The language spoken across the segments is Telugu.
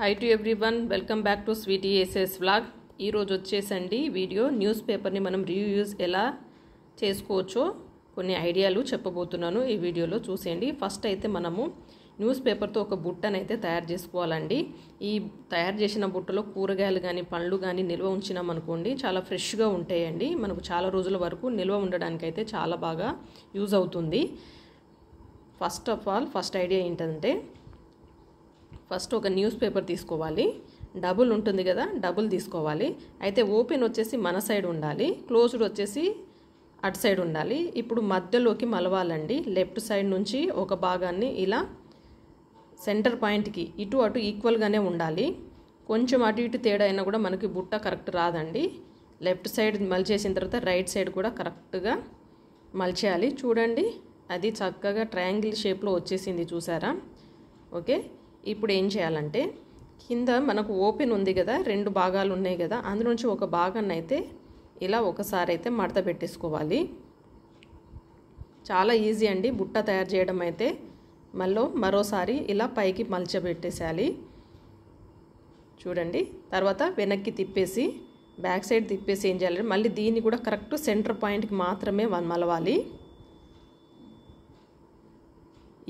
high to everyone welcome back to Sweety aces vlog ఈరోజు వచ్చేసండి వీడియో న్యూస్ పేపర్ని మనం రీయూజ్ ఎలా చేసుకోవచ్చో కొన్ని ఐడియాలు చెప్పబోతున్నాను ఈ వీడియోలో చూసేయండి ఫస్ట్ అయితే మనము న్యూస్ పేపర్తో ఒక బుట్టను అయితే తయారు చేసుకోవాలండి ఈ తయారు చేసిన బుట్టలో కూరగాయలు కానీ పండ్లు కానీ నిల్వ ఉంచినామనుకోండి చాలా ఫ్రెష్గా ఉంటాయండి మనకు చాలా రోజుల వరకు నిల్వ ఉండడానికైతే చాలా బాగా యూజ్ అవుతుంది first of all first idea ఏంటంటే ఫస్ట్ ఒక న్యూస్ పేపర్ తీసుకోవాలి డబుల్ ఉంటుంది కదా డబుల్ తీసుకోవాలి అయితే ఓపెన్ వచ్చేసి మన సైడ్ ఉండాలి క్లోజ్డ్ వచ్చేసి అటు సైడ్ ఉండాలి ఇప్పుడు మధ్యలోకి మలవాలండి లెఫ్ట్ సైడ్ నుంచి ఒక భాగాన్ని ఇలా సెంటర్ పాయింట్కి ఇటు అటు ఈక్వల్గానే ఉండాలి కొంచెం అటు ఇటు తేడా అయినా కూడా మనకి బుట్ట కరెక్ట్ రాదండి లెఫ్ట్ సైడ్ మలిచేసిన తర్వాత రైట్ సైడ్ కూడా కరెక్ట్గా మలిచేయాలి చూడండి అది చక్కగా ట్రయాంగిల్ షేప్లో వచ్చేసింది చూసారా ఓకే ఇప్పుడు ఏం చేయాలంటే కింద మనకు ఓపెన్ ఉంది కదా రెండు భాగాలు ఉన్నాయి కదా అందులోంచి ఒక భాగాన్ని అయితే ఇలా ఒకసారి అయితే మడత పెట్టేసుకోవాలి చాలా ఈజీ అండి బుట్ట తయారు చేయడం అయితే మళ్ళీ మరోసారి ఇలా పైకి మలచబెట్టేసేయాలి చూడండి తర్వాత వెనక్కి తిప్పేసి బ్యాక్ సైడ్ తిప్పేసి ఏం చేయాలి మళ్ళీ దీన్ని కూడా కరెక్ట్ సెంటర్ పాయింట్కి మాత్రమే మలవాలి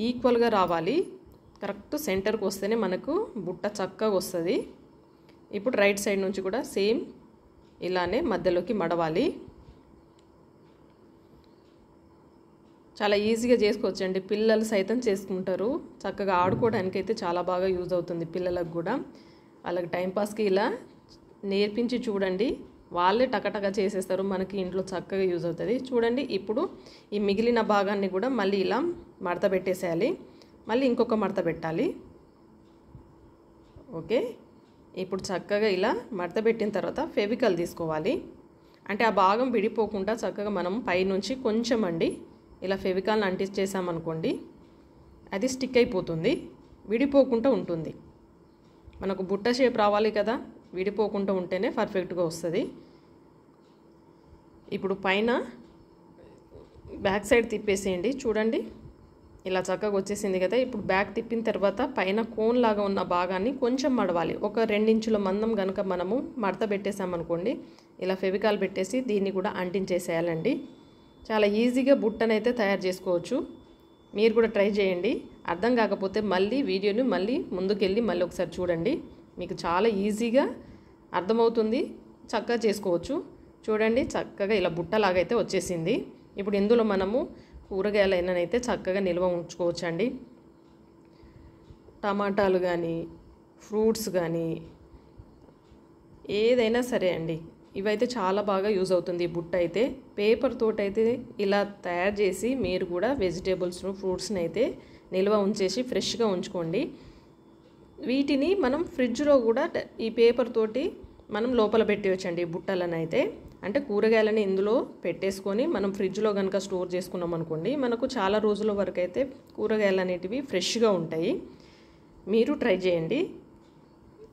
ఈక్వల్గా రావాలి కరెక్ట్ సెంటర్కి వస్తేనే మనకు బుట్ట చక్కగా వస్తుంది ఇప్పుడు రైట్ సైడ్ నుంచి కూడా సేమ్ ఇలానే మధ్యలోకి మడవాలి చాలా ఈజీగా చేసుకోవచ్చండి పిల్లలు సైతం చేసుకుంటారు చక్కగా ఆడుకోవడానికి అయితే చాలా బాగా యూజ్ అవుతుంది పిల్లలకు కూడా వాళ్ళకి టైంపాస్కి ఇలా నేర్పించి చూడండి వాళ్ళే టకటక చేసేస్తారు మనకి ఇంట్లో చక్కగా యూజ్ అవుతుంది చూడండి ఇప్పుడు ఈ మిగిలిన భాగాన్ని కూడా మళ్ళీ ఇలా మడత పెట్టేసేయాలి మళ్ళీ ఇంకొక మడత పెట్టాలి ఓకే ఇప్పుడు చక్కగా ఇలా మడత పెట్టిన తర్వాత ఫెవికల్ తీసుకోవాలి అంటే ఆ భాగం విడిపోకుండా చక్కగా మనం పైనుంచి కొంచెం అండి ఇలా ఫెవికాల్ని అంటించేసామనుకోండి అది స్టిక్ అయిపోతుంది విడిపోకుండా ఉంటుంది మనకు బుట్ట షేప్ రావాలి కదా విడిపోకుండా ఉంటేనే పర్ఫెక్ట్గా వస్తుంది ఇప్పుడు పైన బ్యాక్ సైడ్ తిప్పేసేయండి చూడండి ఇలా చక్కగా వచ్చేసింది కదా ఇప్పుడు బ్యాగ్ తిప్పిన తర్వాత పైన కోన్ లాగా ఉన్న భాగాన్ని కొంచెం మడవాలి ఒక రెండించుల మందం కనుక మనము మడత పెట్టేసామనుకోండి ఇలా ఫెవికాల్ పెట్టేసి దీన్ని కూడా అంటించేసేయాలండి చాలా ఈజీగా బుట్టనైతే తయారు చేసుకోవచ్చు మీరు కూడా ట్రై చేయండి అర్థం కాకపోతే మళ్ళీ వీడియోని మళ్ళీ ముందుకెళ్ళి మళ్ళీ ఒకసారి చూడండి మీకు చాలా ఈజీగా అర్థమవుతుంది చక్కగా చేసుకోవచ్చు చూడండి చక్కగా ఇలా బుట్టలాగైతే వచ్చేసింది ఇప్పుడు ఇందులో మనము అయితే చక్కగా నిల్వ ఉంచుకోవచ్చండి టమాటాలు కానీ ఫ్రూట్స్ కానీ ఏదైనా సరే అండి ఇవైతే చాలా బాగా యూజ్ అవుతుంది ఈ బుట్ట అయితే పేపర్ తోటి అయితే ఇలా తయారు చేసి మీరు కూడా వెజిటేబుల్స్ను ఫ్రూట్స్ని అయితే నిల్వ ఉంచేసి ఫ్రెష్గా ఉంచుకోండి వీటిని మనం ఫ్రిడ్జ్లో కూడా ఈ పేపర్ తోటి మనం లోపల ఈ బుట్టలను అయితే అంటే కూరగాయలని ఇందులో పెట్టేసుకొని మనం ఫ్రిడ్జ్లో కనుక స్టోర్ చేసుకున్నాం అనుకోండి మనకు చాలా రోజుల వరకు అయితే కూరగాయలు అనేటివి ఫ్రెష్గా ఉంటాయి మీరు ట్రై చేయండి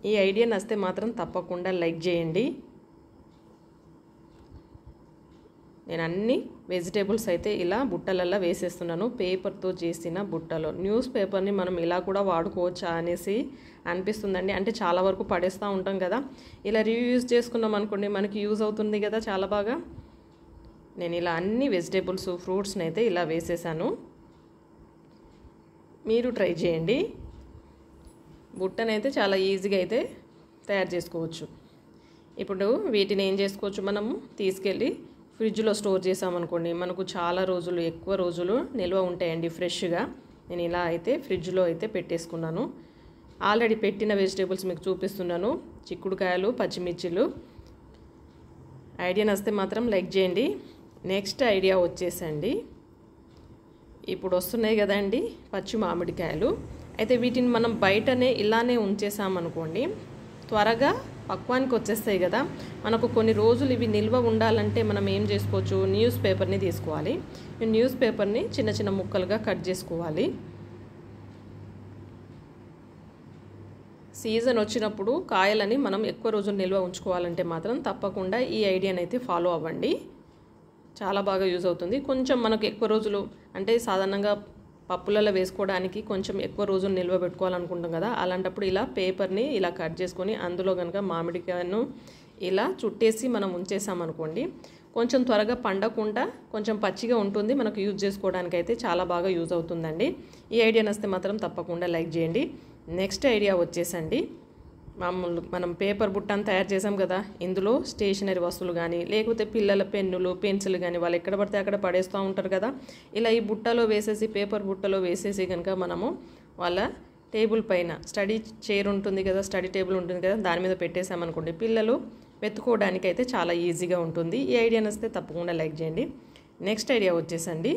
ఈ ఐడియా నస్తే మాత్రం తప్పకుండా లైక్ చేయండి నేను అన్ని వెజిటేబుల్స్ అయితే ఇలా బుట్టలల్లో వేసేస్తున్నాను పేపర్తో చేసిన బుట్టలో న్యూస్ పేపర్ని మనం ఇలా కూడా వాడుకోవచ్చా అనేసి అనిపిస్తుందండి అంటే చాలా వరకు పడేస్తూ ఉంటాం కదా ఇలా రీయూజ్ చేసుకున్నాం అనుకోండి మనకి యూజ్ అవుతుంది కదా చాలా బాగా నేను ఇలా అన్ని వెజిటేబుల్స్ ఫ్రూట్స్ని అయితే ఇలా వేసేసాను మీరు ట్రై చేయండి బుట్టనైతే చాలా ఈజీగా అయితే తయారు చేసుకోవచ్చు ఇప్పుడు వీటిని ఏం చేసుకోవచ్చు మనము తీసుకెళ్ళి ఫ్రిడ్జ్లో స్టోర్ చేసామనుకోండి మనకు చాలా రోజులు ఎక్కువ రోజులు నిల్వ ఉంటాయండి ఫ్రెష్గా నేను ఇలా అయితే ఫ్రిడ్జ్లో అయితే పెట్టేసుకున్నాను ఆల్రెడీ పెట్టిన వెజిటేబుల్స్ మీకు చూపిస్తున్నాను చిక్కుడుకాయలు పచ్చిమిర్చిలు ఐడియా నస్తే మాత్రం లైక్ చేయండి నెక్స్ట్ ఐడియా వచ్చేసండి ఇప్పుడు వస్తున్నాయి కదండి పచ్చి మామిడికాయలు అయితే వీటిని మనం బయటనే ఇలానే ఉంచేసామనుకోండి త్వరగా పక్వానికి వచ్చేస్తాయి కదా మనకు కొన్ని రోజులు ఇవి నిల్వ ఉండాలంటే మనం ఏం చేసుకోవచ్చు న్యూస్ పేపర్ని తీసుకోవాలి న్యూస్ పేపర్ని చిన్న చిన్న ముక్కలుగా కట్ చేసుకోవాలి సీజన్ వచ్చినప్పుడు కాయలని మనం ఎక్కువ రోజులు నిల్వ ఉంచుకోవాలంటే మాత్రం తప్పకుండా ఈ ఐడియాని అయితే ఫాలో అవ్వండి చాలా బాగా యూజ్ అవుతుంది కొంచెం మనకు ఎక్కువ రోజులు అంటే సాధారణంగా పప్పులలో వేసుకోవడానికి కొంచెం ఎక్కువ రోజులు నిల్వ పెట్టుకోవాలనుకుంటాం కదా అలాంటప్పుడు ఇలా పేపర్ని ఇలా కట్ చేసుకొని అందులో కనుక మామిడికాయను ఇలా చుట్టేసి మనం ఉంచేసామనుకోండి కొంచెం త్వరగా పండకుండా కొంచెం పచ్చిగా ఉంటుంది మనకు యూజ్ చేసుకోవడానికి అయితే చాలా బాగా యూజ్ అవుతుందండి ఈ ఐడియా నస్తే మాత్రం తప్పకుండా లైక్ చేయండి నెక్స్ట్ ఐడియా వచ్చేసండి మామూలు మనం పేపర్ బుట్టని తయారు చేసాం కదా ఇందులో స్టేషనరీ వస్తువులు కానీ లేకపోతే పిల్లల పెన్నులు పెన్సిల్ కానీ వాళ్ళు ఎక్కడ పడితే అక్కడ పడేస్తూ ఉంటారు కదా ఇలా ఈ బుట్టలో వేసేసి పేపర్ బుట్టలో వేసేసి కనుక మనము వాళ్ళ టేబుల్ పైన స్టడీ చైర్ ఉంటుంది కదా స్టడీ టేబుల్ ఉంటుంది కదా దాని మీద పెట్టేసామనుకోండి పిల్లలు వెతుకోవడానికి అయితే చాలా ఈజీగా ఉంటుంది ఈ ఐడియా వస్తే తప్పకుండా లైక్ చేయండి నెక్స్ట్ ఐడియా వచ్చేసండి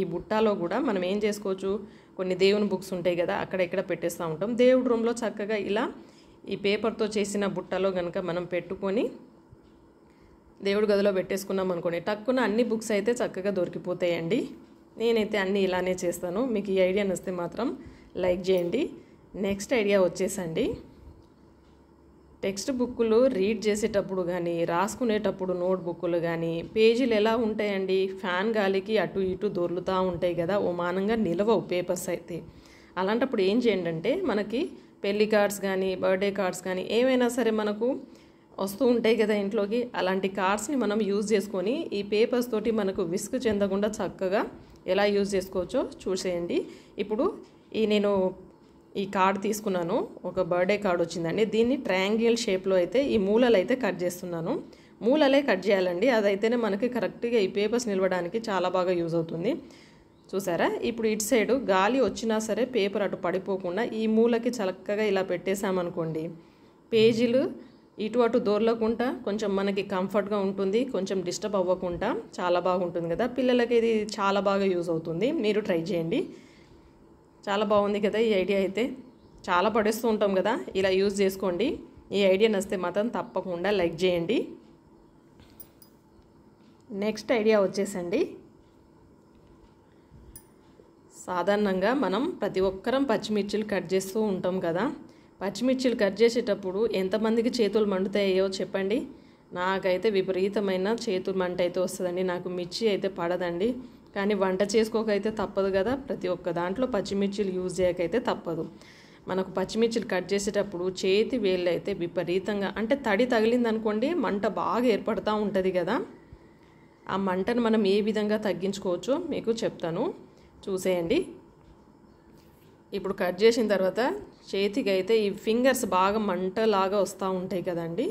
ఈ బుట్టాలో కూడా మనం ఏం చేసుకోవచ్చు కొన్ని దేవుని బుక్స్ ఉంటాయి కదా అక్కడ ఇక్కడ పెట్టేస్తూ ఉంటాం దేవుడి రూమ్లో చక్కగా ఇలా ఈ పేపర్తో చేసిన బుట్టలో కనుక మనం పెట్టుకొని దేవుడి గదిలో పెట్టేసుకున్నాం అనుకోండి టక్కున అన్ని బుక్స్ అయితే చక్కగా దొరికిపోతాయండి నేనైతే అన్నీ ఇలానే చేస్తాను మీకు ఈ ఐడియా నస్తే మాత్రం లైక్ చేయండి నెక్స్ట్ ఐడియా వచ్చేసండి టెక్స్ట్ బుక్కులు రీడ్ చేసేటప్పుడు కానీ రాసుకునేటప్పుడు నోట్ బుక్కులు కానీ పేజీలు ఎలా ఉంటాయండి ఫ్యాన్ గాలికి అటు ఇటు దొర్లుతూ ఉంటాయి కదా ఓమానంగా నిలవవు పేపర్స్ అయితే అలాంటప్పుడు ఏం చేయండి అంటే మనకి పెళ్లి కార్డ్స్ కానీ బర్త్డే కార్డ్స్ కానీ ఏమైనా సరే మనకు వస్తూ ఉంటాయి కదా ఇంట్లోకి అలాంటి కార్డ్స్ని మనం యూజ్ చేసుకొని ఈ పేపర్స్ తోటి మనకు విస్క్ చెందకుండా చక్కగా ఎలా యూజ్ చేసుకోవచ్చో చూసేయండి ఇప్పుడు ఈ నేను ఈ కార్డ్ తీసుకున్నాను ఒక బర్త్డే కార్డ్ వచ్చిందండి దీన్ని ట్రయాంగిల్ షేప్లో అయితే ఈ మూలలు అయితే కట్ చేస్తున్నాను మూలలే కట్ చేయాలండి అదైతేనే మనకి కరెక్ట్గా ఈ పేపర్స్ నిలవడానికి చాలా బాగా యూజ్ అవుతుంది చూసారా ఇప్పుడు ఇటు సైడు గాలి వచ్చినా సరే పేపర్ అటు పడిపోకుండా ఈ మూలకి చక్కగా ఇలా పెట్టేశామనుకోండి పేజీలు ఇటు అటు దూరలేకుండా కొంచెం మనకి కంఫర్ట్గా ఉంటుంది కొంచెం డిస్టర్బ్ అవ్వకుండా చాలా బాగుంటుంది కదా పిల్లలకి ఇది చాలా బాగా యూజ్ అవుతుంది మీరు ట్రై చేయండి చాలా బాగుంది కదా ఈ ఐడియా అయితే చాలా పడేస్తూ ఉంటాం కదా ఇలా యూజ్ చేసుకోండి ఈ ఐడియా నస్తే మాత్రం తప్పకుండా లైక్ చేయండి నెక్స్ట్ ఐడియా వచ్చేసండి సాధారణంగా మనం ప్రతి ఒక్కరం పచ్చిమిర్చిలు కట్ చేస్తూ ఉంటాం కదా పచ్చిమిర్చిలు కట్ చేసేటప్పుడు ఎంతమందికి చేతులు మండుతాయో చెప్పండి నాకైతే విపరీతమైన చేతులు మంట అయితే వస్తుందండి నాకు మిర్చి అయితే పడదండి కానీ వంట చేసుకోకైతే తప్పదు కదా ప్రతి ఒక్క దాంట్లో పచ్చిమిర్చిలు యూజ్ చేయకైతే తప్పదు మనకు పచ్చిమిర్చిలు కట్ చేసేటప్పుడు చేతి వేళ్ళు అయితే విపరీతంగా అంటే తడి తగిలిందనుకోండి మంట బాగా ఏర్పడుతూ ఉంటుంది కదా ఆ మంటను మనం ఏ విధంగా తగ్గించుకోవచ్చో మీకు చెప్తాను చూసేయండి ఇప్పుడు కట్ చేసిన తర్వాత చేతికి అయితే ఈ ఫింగర్స్ బాగా మంటలాగా వస్తూ ఉంటాయి కదండి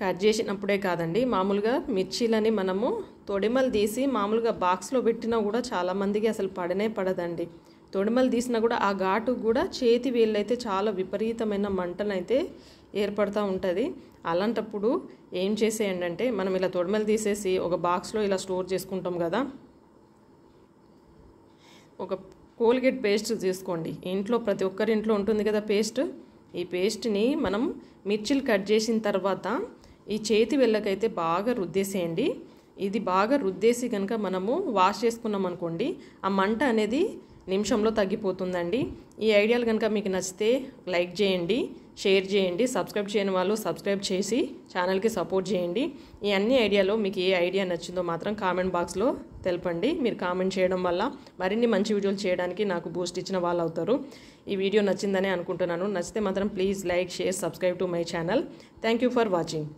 కట్ చేసినప్పుడే కాదండి మామూలుగా మిర్చీలని మనము తొడిమలు తీసి మామూలుగా బాక్స్లో పెట్టినా కూడా చాలామందికి అసలు పడనే పడదండి తొడిమలు తీసినా కూడా ఆ ఘాటు కూడా చేతి వేళ్ళైతే చాలా విపరీతమైన మంటనైతే ఏర్పడుతూ ఉంటుంది అలాంటప్పుడు ఏం చేసేయండి అంటే మనం ఇలా తొడిమలు తీసేసి ఒక బాక్స్లో ఇలా స్టోర్ చేసుకుంటాం కదా ఒక కోల్గేట్ పేస్ట్ తీసుకోండి ఇంట్లో ప్రతి ఒక్కరి ఇంట్లో ఉంటుంది కదా పేస్ట్ ఈ పేస్ట్ని మనం మిర్చిలు కట్ చేసిన తర్వాత ఈ చేతి వెళ్ళకైతే బాగా రుద్దేసేయండి ఇది బాగా రుద్దేసి కనుక మనము వాష్ చేసుకున్నాం అనుకోండి ఆ మంట అనేది నిమిషంలో తగ్గిపోతుందండి ఈ ఐడియాలు కనుక మీకు నచ్చితే లైక్ చేయండి షేర్ చేయండి సబ్స్క్రైబ్ చేయని వాళ్ళు సబ్స్క్రైబ్ చేసి ఛానల్కి సపోర్ట్ చేయండి ఈ అన్ని ఐడియాలో మీకు ఏ ఐడియా నచ్చిందో మాత్రం కామెంట్ బాక్స్లో తెలపండి మీరు కామెంట్ చేయడం వల్ల మరిన్ని మంచి వీడియోలు చేయడానికి నాకు బూస్ట్ ఇచ్చిన వాళ్ళు అవుతారు ఈ వీడియో నచ్చిందని అనుకుంటున్నాను నచ్చితే మాత్రం please like share subscribe to my channel thank for watching